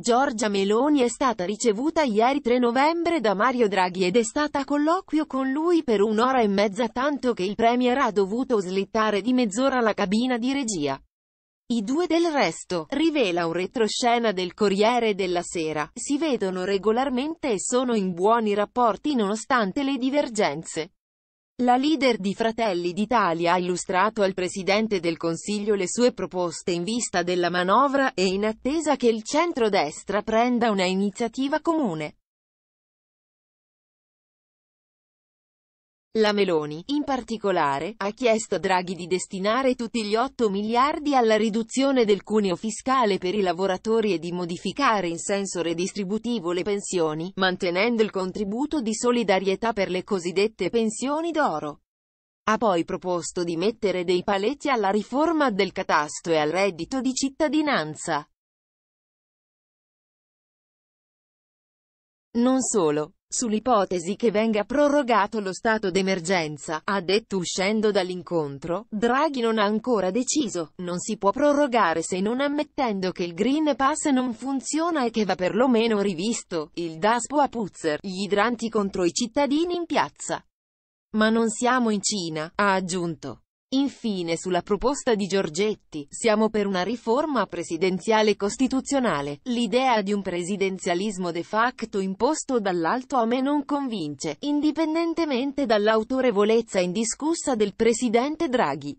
Giorgia Meloni è stata ricevuta ieri 3 novembre da Mario Draghi ed è stata a colloquio con lui per un'ora e mezza tanto che il Premier ha dovuto slittare di mezz'ora la cabina di regia. I due del resto, rivela un retroscena del Corriere della Sera, si vedono regolarmente e sono in buoni rapporti nonostante le divergenze. La leader di Fratelli d'Italia ha illustrato al Presidente del Consiglio le sue proposte in vista della manovra e in attesa che il centrodestra prenda una iniziativa comune. La Meloni, in particolare, ha chiesto a Draghi di destinare tutti gli 8 miliardi alla riduzione del cuneo fiscale per i lavoratori e di modificare in senso redistributivo le pensioni, mantenendo il contributo di solidarietà per le cosiddette pensioni d'oro. Ha poi proposto di mettere dei paletti alla riforma del catasto e al reddito di cittadinanza. Non solo, Sull'ipotesi che venga prorogato lo stato d'emergenza, ha detto uscendo dall'incontro, Draghi non ha ancora deciso, non si può prorogare se non ammettendo che il Green Pass non funziona e che va perlomeno rivisto, il DASPO a Puzzer, gli idranti contro i cittadini in piazza. Ma non siamo in Cina, ha aggiunto. Infine sulla proposta di Giorgetti, siamo per una riforma presidenziale costituzionale, l'idea di un presidenzialismo de facto imposto dall'alto a me non convince, indipendentemente dall'autorevolezza indiscussa del presidente Draghi.